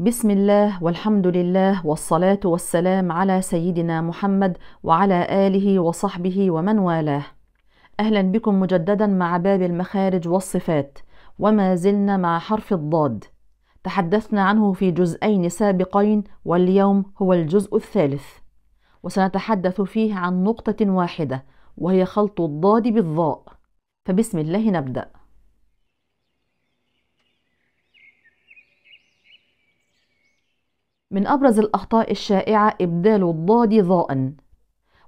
بسم الله والحمد لله والصلاة والسلام على سيدنا محمد وعلى آله وصحبه ومن والاه. أهلا بكم مجددا مع باب المخارج والصفات، وما زلنا مع حرف الضاد. تحدثنا عنه في جزئين سابقين واليوم هو الجزء الثالث. وسنتحدث فيه عن نقطة واحدة وهي خلط الضاد بالضاء. فبسم الله نبدأ. من أبرز الأخطاء الشائعة إبدال الضاد ظاءً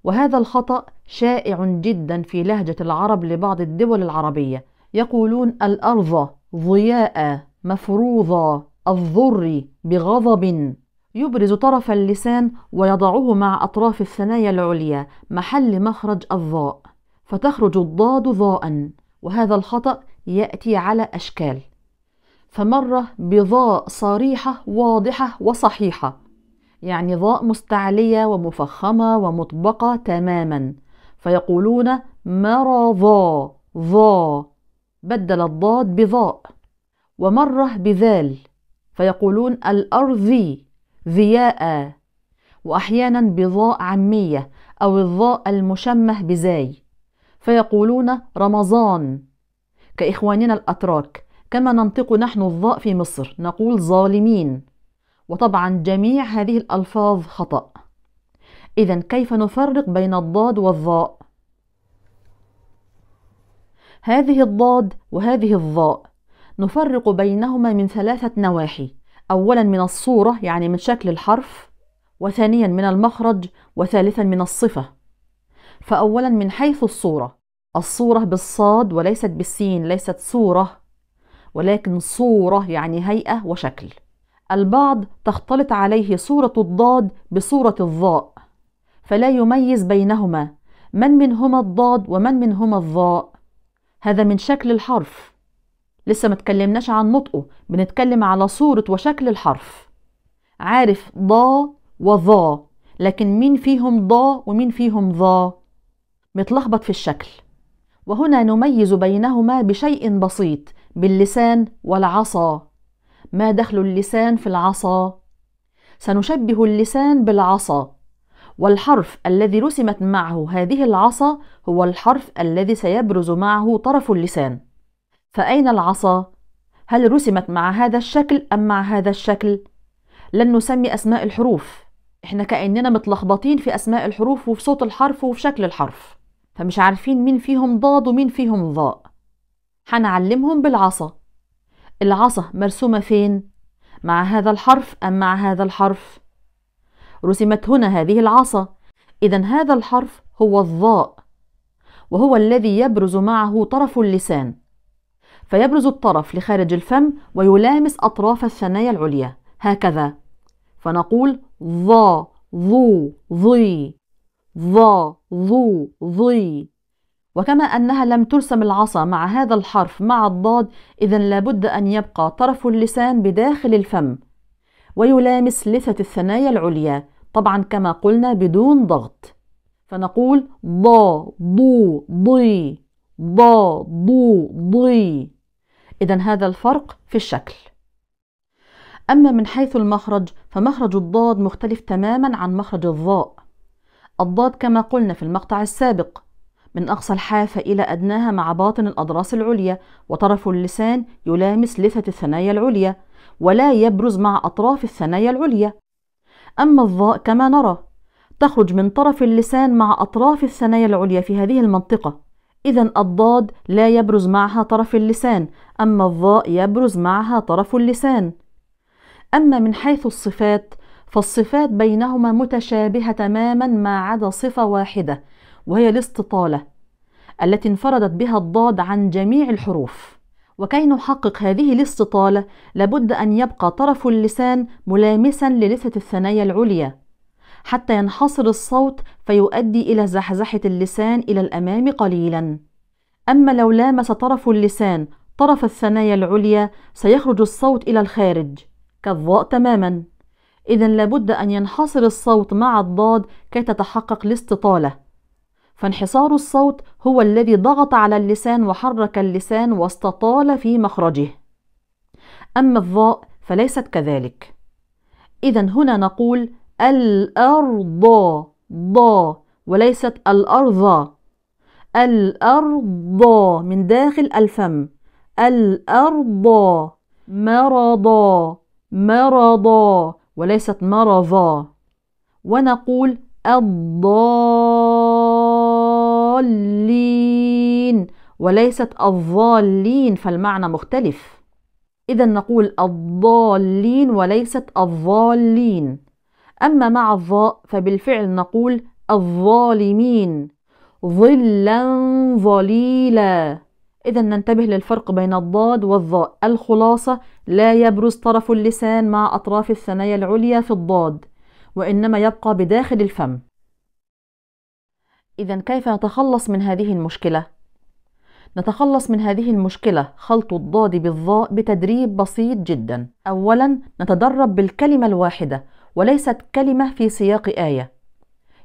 وهذا الخطأ شائع جدا في لهجة العرب لبعض الدول العربية يقولون الأرض ضياء مفروضة الضر بغضب يبرز طرف اللسان ويضعه مع أطراف الثنايا العليا محل مخرج الظاء فتخرج الضاد ظاء وهذا الخطأ يأتي على أشكال فمر بظاء صريحة واضحة وصحيحة يعني ظاء مستعلية ومفخمة ومطبقة تماما فيقولون مر ظا ضاء بدل الضاد بظاء ومر بذال فيقولون الأرضي ذياء وأحيانا بظاء عمية أو الظاء المشمه بزاي فيقولون رمضان كإخواننا الأتراك كما ننطق نحن الظاء في مصر نقول ظالمين وطبعا جميع هذه الألفاظ خطأ إذا كيف نفرق بين الضاد والظاء؟ هذه الضاد وهذه الظاء نفرق بينهما من ثلاثة نواحي أولا من الصورة يعني من شكل الحرف وثانيا من المخرج وثالثا من الصفة فأولا من حيث الصورة الصورة بالصاد وليست بالسين ليست صورة ولكن صورة يعني هيئة وشكل البعض تختلط عليه صورة الضاد بصورة الظاء فلا يميز بينهما من منهما الضاد ومن منهما الظاء هذا من شكل الحرف لسه ما تكلمناش عن نطقه بنتكلم على صورة وشكل الحرف عارف ضا وظا لكن مين فيهم ضا ومين فيهم ظا متلخبط في الشكل وهنا نميز بينهما بشيء بسيط باللسان والعصا ما دخل اللسان في العصا سنشبه اللسان بالعصا والحرف الذي رسمت معه هذه العصا هو الحرف الذي سيبرز معه طرف اللسان فأين العصا؟ هل رسمت مع هذا الشكل أم مع هذا الشكل؟ لن نسمي أسماء الحروف إحنا كأننا متلخبطين في أسماء الحروف وفي صوت الحرف وفي شكل الحرف فمش عارفين مين فيهم ضاد ومين فيهم ضاء حنعلمهم بالعصا العصا مرسومة فين؟ مع هذا الحرف أم مع هذا الحرف؟ رسمت هنا هذه العصا إذا هذا الحرف هو الظاء وهو الذي يبرز معه طرف اللسان فيبرز الطرف لخارج الفم ويلامس أطراف الثنايا العليا هكذا فنقول ظا ظو ظي ظا ظو ظي وكما أنها لم ترسم العصا مع هذا الحرف مع الضاد إذا لابد أن يبقى طرف اللسان بداخل الفم ويلامس لثة الثنايا العليا طبعا كما قلنا بدون ضغط فنقول ضا ضو ضي ضا ضو ضي إذا هذا الفرق في الشكل أما من حيث المخرج فمخرج الضاد مختلف تماما عن مخرج الضاء الضاد كما قلنا في المقطع السابق من أقصى الحافة إلى أدناها مع باطن الأضراس العليا وطرف اللسان يلامس لثة الثنايا العليا ولا يبرز مع أطراف الثنايا العليا أما الظاء كما نرى تخرج من طرف اللسان مع أطراف الثنايا العليا في هذه المنطقة إذا الضاد لا يبرز معها طرف اللسان أما الظاء يبرز معها طرف اللسان أما من حيث الصفات فالصفات بينهما متشابهة تماما ما عدا صفة واحدة وهي الاستطالة التي انفردت بها الضاد عن جميع الحروف وكي نحقق هذه الاستطالة لابد أن يبقى طرف اللسان ملامسا للثة الثنايا العليا حتى ينحصر الصوت فيؤدي إلى زحزحة اللسان إلى الأمام قليلا أما لو لامس طرف اللسان طرف الثنايا العليا سيخرج الصوت إلى الخارج كالضاء تماما إذا لابد أن ينحصر الصوت مع الضاد كي تتحقق الاستطالة فانحصار الصوت هو الذي ضغط على اللسان وحرك اللسان واستطال في مخرجه أما الظاء فليست كذلك إذا هنا نقول الأرض ضا وليست الأرض الأرض من داخل الفم الأرض مرضا مرضا وليست مرضا ونقول الضاد الضالين وليست الضالين فالمعنى مختلف إذا نقول الضالين وليست الضالين أما مع الظاء فبالفعل نقول الظالمين ظلا ظليلا إذا ننتبه للفرق بين الضاد والظاء الخلاصة لا يبرز طرف اللسان مع أطراف الثنايا العليا في الضاد وإنما يبقى بداخل الفم إذا كيف نتخلص من هذه المشكلة؟ نتخلص من هذه المشكلة خلط الضاد بالظاء بتدريب بسيط جدا أولا نتدرب بالكلمة الواحدة وليست كلمة في سياق آية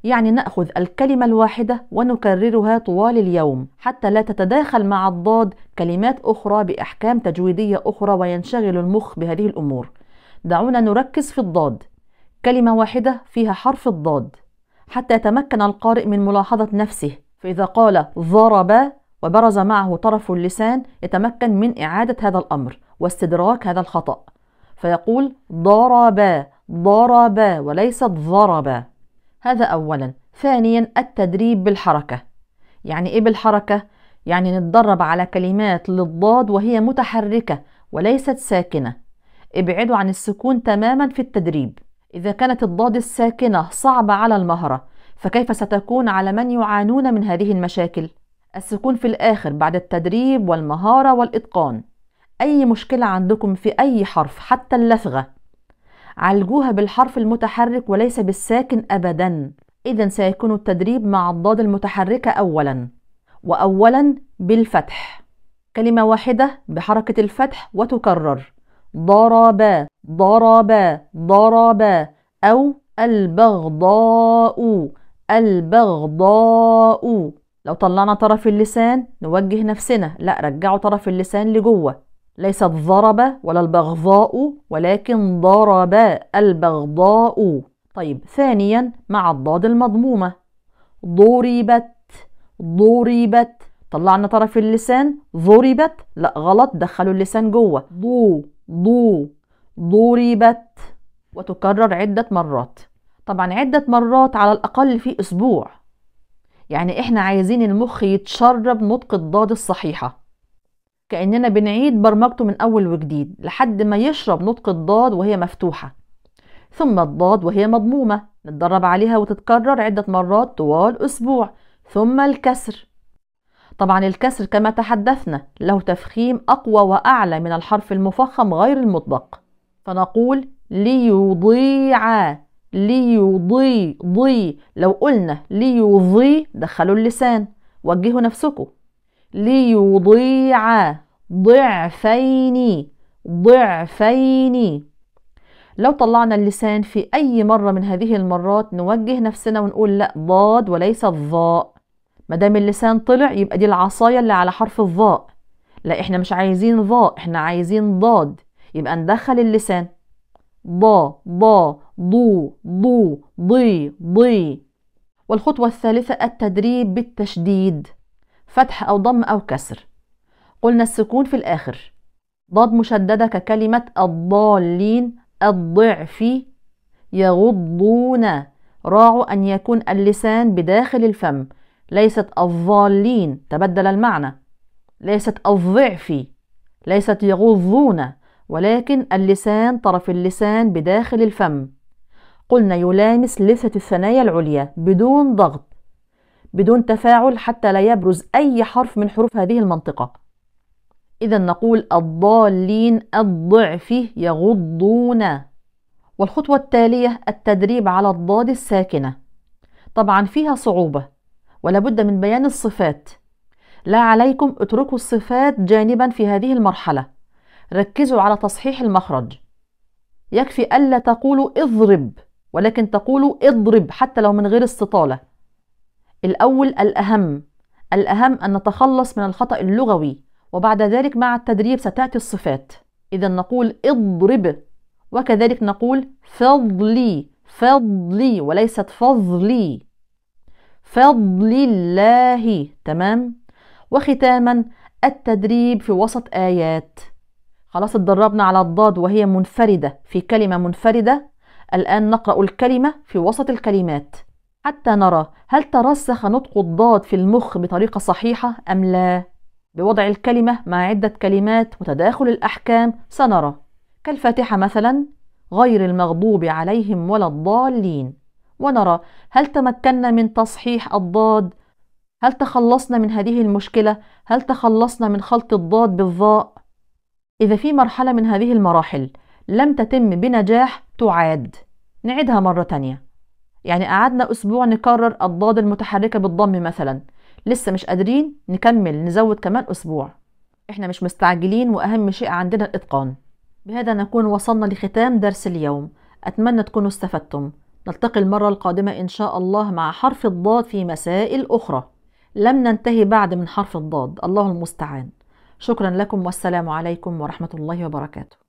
يعني نأخذ الكلمة الواحدة ونكررها طوال اليوم حتى لا تتداخل مع الضاد كلمات أخرى بأحكام تجويدية أخرى وينشغل المخ بهذه الأمور دعونا نركز في الضاد كلمة واحدة فيها حرف الضاد حتى يتمكن القارئ من ملاحظة نفسه فإذا قال ضرب وبرز معه طرف اللسان يتمكن من إعادة هذا الأمر واستدراك هذا الخطأ فيقول ضرب ضرب وليست ضرب هذا أولا ثانيا التدريب بالحركة يعني إيه بالحركة؟ يعني نتدرب على كلمات للضاد وهي متحركة وليست ساكنة ابعدوا عن السكون تماما في التدريب إذا كانت الضاد الساكنة صعبة على المهرة فكيف ستكون على من يعانون من هذه المشاكل؟ السكون في الآخر بعد التدريب والمهارة والإتقان أي مشكلة عندكم في أي حرف حتى اللثغة عالجوها بالحرف المتحرك وليس بالساكن أبدا إذا سيكون التدريب مع الضاد المتحركة أولا وأولا بالفتح كلمة واحدة بحركة الفتح وتكرر ضرب ضرب ضرب أو البغضاء البغضاء لو طلعنا طرف اللسان نوجه نفسنا لا رجعوا طرف اللسان لجوه ليست ضرب ولا البغضاء ولكن ضرب البغضاء طيب ثانيا مع الضاد المضمومة ضربت ضربت طلعنا طرف اللسان ضربت لا غلط دخلوا اللسان جوه ضو ضو ضربت وتكرر عدة مرات طبعا عدة مرات على الأقل في أسبوع يعني إحنا عايزين المخ يتشرب نطق الضاد الصحيحة كأننا بنعيد برمجته من أول وجديد لحد ما يشرب نطق الضاد وهي مفتوحة ثم الضاد وهي مضمومة نتدرب عليها وتتكرر عدة مرات طوال أسبوع ثم الكسر طبعا الكسر كما تحدثنا له تفخيم أقوى وأعلى من الحرف المفخم غير المطبق فنقول ليضيع ليضي ضي لو قلنا ليضي دخلوا اللسان وجهوا نفسكم ليضيع ضعفين ضعفين لو طلعنا اللسان في أي مرة من هذه المرات نوجه نفسنا ونقول لا ضاد وليس الضاء ما دام اللسان طلع يبقى دي العصايه اللي على حرف الظاء لا احنا مش عايزين ظاء احنا عايزين ضاد يبقى ندخل اللسان ضا ضا ضو ضو ضي ضي والخطوة الثالثة التدريب بالتشديد فتح أو ضم أو كسر قلنا السكون في الآخر ضاد مشددة ككلمة الضالين الضعف يغضون راعوا أن يكون اللسان بداخل الفم ليست الضالين تبدل المعنى ليست الضعف ليست يغضون ولكن اللسان طرف اللسان بداخل الفم قلنا يلامس لثة الثنايا العليا بدون ضغط بدون تفاعل حتى لا يبرز أي حرف من حروف هذه المنطقة إذا نقول الضالين الضعف يغضون والخطوة التالية التدريب على الضاد الساكنة طبعا فيها صعوبة ولا بد من بيان الصفات لا عليكم اتركوا الصفات جانبا في هذه المرحلة ركزوا على تصحيح المخرج يكفي ألا تقولوا اضرب ولكن تقولوا اضرب حتى لو من غير استطالة الأول الأهم الأهم أن نتخلص من الخطأ اللغوي وبعد ذلك مع التدريب ستأتي الصفات إذا نقول اضرب وكذلك نقول فضلي فضلي وليست فضلي فضل الله تمام وختاما التدريب في وسط آيات خلاص اتدربنا على الضاد وهي منفردة في كلمة منفردة الآن نقرأ الكلمة في وسط الكلمات حتى نرى هل ترسخ نطق الضاد في المخ بطريقة صحيحة أم لا بوضع الكلمة مع عدة كلمات وتداخل الأحكام سنرى كالفاتحة مثلا غير المغضوب عليهم ولا الضالين ونرى هل تمكنا من تصحيح الضاد هل تخلصنا من هذه المشكلة هل تخلصنا من خلط الضاد بالظاء إذا في مرحلة من هذه المراحل لم تتم بنجاح تعاد نعيدها مرة تانية يعني قعدنا أسبوع نكرر الضاد المتحركة بالضم مثلا لسه مش قادرين نكمل نزود كمان أسبوع إحنا مش مستعجلين وأهم شيء عندنا الإتقان بهذا نكون وصلنا لختام درس اليوم أتمنى تكونوا استفدتم نلتقي المرة القادمة إن شاء الله مع حرف الضاد في مسائل أخرى لم ننتهي بعد من حرف الضاد الله المستعان شكرا لكم والسلام عليكم ورحمة الله وبركاته